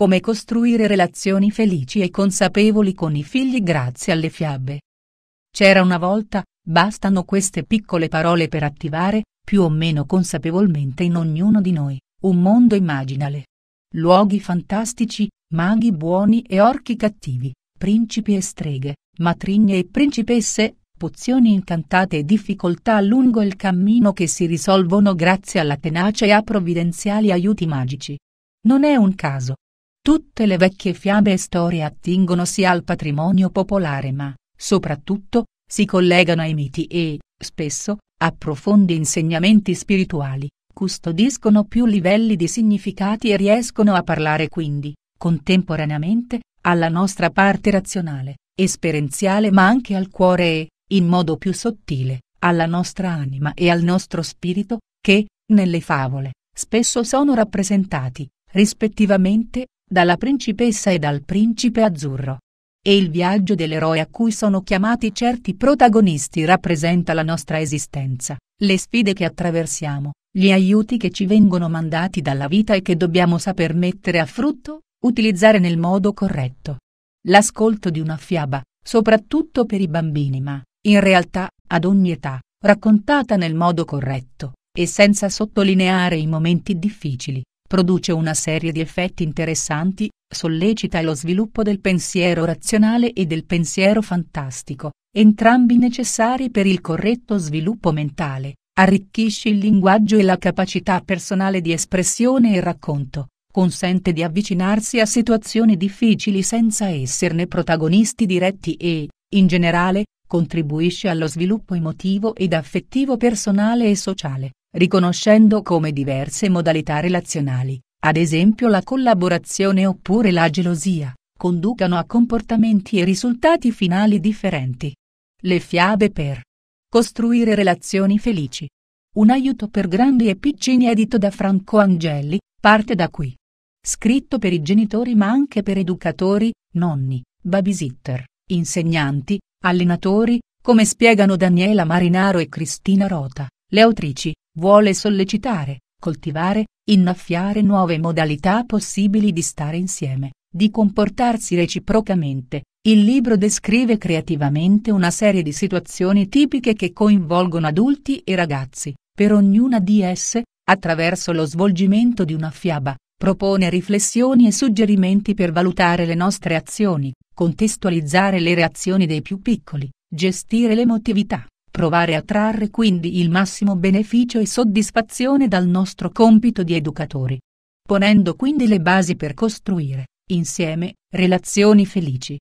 come costruire relazioni felici e consapevoli con i figli grazie alle fiabe. C'era una volta, bastano queste piccole parole per attivare, più o meno consapevolmente in ognuno di noi, un mondo immaginale. Luoghi fantastici, maghi buoni e orchi cattivi, principi e streghe, matrigne e principesse, pozioni incantate e difficoltà lungo il cammino che si risolvono grazie alla tenacia e a provvidenziali aiuti magici. Non è un caso, Tutte le vecchie fiabe e storie attingono sia al patrimonio popolare ma, soprattutto, si collegano ai miti e, spesso, a profondi insegnamenti spirituali, custodiscono più livelli di significati e riescono a parlare quindi, contemporaneamente, alla nostra parte razionale, esperienziale ma anche al cuore e, in modo più sottile, alla nostra anima e al nostro spirito, che, nelle favole, spesso sono rappresentati, rispettivamente, dalla principessa e dal principe azzurro. E il viaggio dell'eroe a cui sono chiamati certi protagonisti rappresenta la nostra esistenza, le sfide che attraversiamo, gli aiuti che ci vengono mandati dalla vita e che dobbiamo saper mettere a frutto, utilizzare nel modo corretto. L'ascolto di una fiaba, soprattutto per i bambini ma, in realtà, ad ogni età, raccontata nel modo corretto, e senza sottolineare i momenti difficili, produce una serie di effetti interessanti, sollecita lo sviluppo del pensiero razionale e del pensiero fantastico, entrambi necessari per il corretto sviluppo mentale, arricchisce il linguaggio e la capacità personale di espressione e racconto, consente di avvicinarsi a situazioni difficili senza esserne protagonisti diretti e, in generale, contribuisce allo sviluppo emotivo ed affettivo personale e sociale riconoscendo come diverse modalità relazionali, ad esempio la collaborazione oppure la gelosia, conducano a comportamenti e risultati finali differenti. Le fiabe per costruire relazioni felici. Un aiuto per grandi e piccini edito da Franco Angelli, parte da qui. Scritto per i genitori ma anche per educatori, nonni, babysitter, insegnanti, allenatori, come spiegano Daniela Marinaro e Cristina Rota, le autrici. Vuole sollecitare, coltivare, innaffiare nuove modalità possibili di stare insieme, di comportarsi reciprocamente. Il libro descrive creativamente una serie di situazioni tipiche che coinvolgono adulti e ragazzi. Per ognuna di esse, attraverso lo svolgimento di una fiaba, propone riflessioni e suggerimenti per valutare le nostre azioni, contestualizzare le reazioni dei più piccoli, gestire l'emotività, Provare a trarre quindi il massimo beneficio e soddisfazione dal nostro compito di educatori. Ponendo quindi le basi per costruire, insieme, relazioni felici.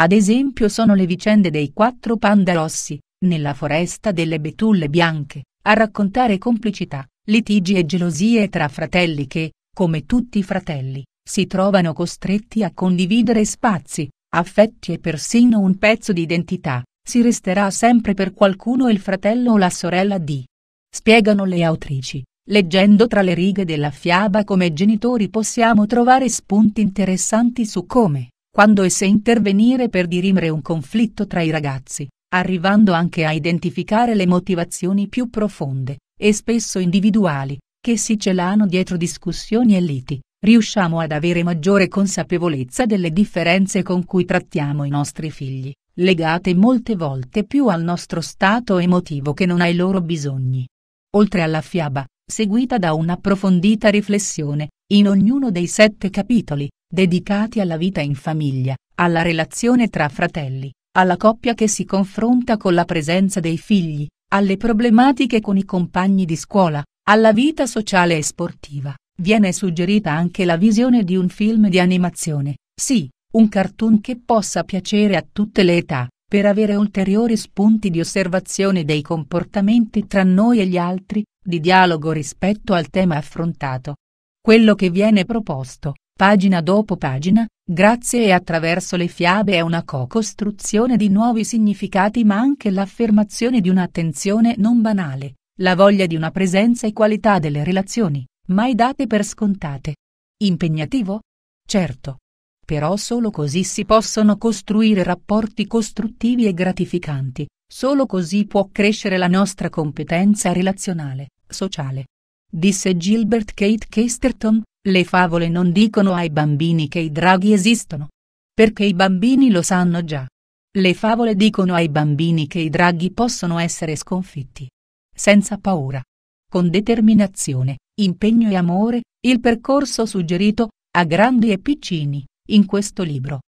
Ad esempio sono le vicende dei quattro panda rossi, nella foresta delle betulle bianche, a raccontare complicità, litigi e gelosie tra fratelli che, come tutti i fratelli, si trovano costretti a condividere spazi, affetti e persino un pezzo di identità si resterà sempre per qualcuno il fratello o la sorella di. Spiegano le autrici, leggendo tra le righe della fiaba come genitori possiamo trovare spunti interessanti su come, quando e se intervenire per dirimere un conflitto tra i ragazzi, arrivando anche a identificare le motivazioni più profonde, e spesso individuali, che si celano dietro discussioni e liti, riusciamo ad avere maggiore consapevolezza delle differenze con cui trattiamo i nostri figli legate molte volte più al nostro stato emotivo che non ai loro bisogni. Oltre alla fiaba, seguita da un'approfondita riflessione, in ognuno dei sette capitoli, dedicati alla vita in famiglia, alla relazione tra fratelli, alla coppia che si confronta con la presenza dei figli, alle problematiche con i compagni di scuola, alla vita sociale e sportiva, viene suggerita anche la visione di un film di animazione, sì, un cartoon che possa piacere a tutte le età, per avere ulteriori spunti di osservazione dei comportamenti tra noi e gli altri, di dialogo rispetto al tema affrontato. Quello che viene proposto, pagina dopo pagina, grazie e attraverso le fiabe è una co-costruzione di nuovi significati ma anche l'affermazione di un'attenzione non banale, la voglia di una presenza e qualità delle relazioni, mai date per scontate. Impegnativo? Certo, però solo così si possono costruire rapporti costruttivi e gratificanti, solo così può crescere la nostra competenza relazionale, sociale. Disse Gilbert Kate Chesterton, le favole non dicono ai bambini che i draghi esistono. Perché i bambini lo sanno già. Le favole dicono ai bambini che i draghi possono essere sconfitti. Senza paura. Con determinazione, impegno e amore, il percorso suggerito, a grandi e piccini, in questo libro.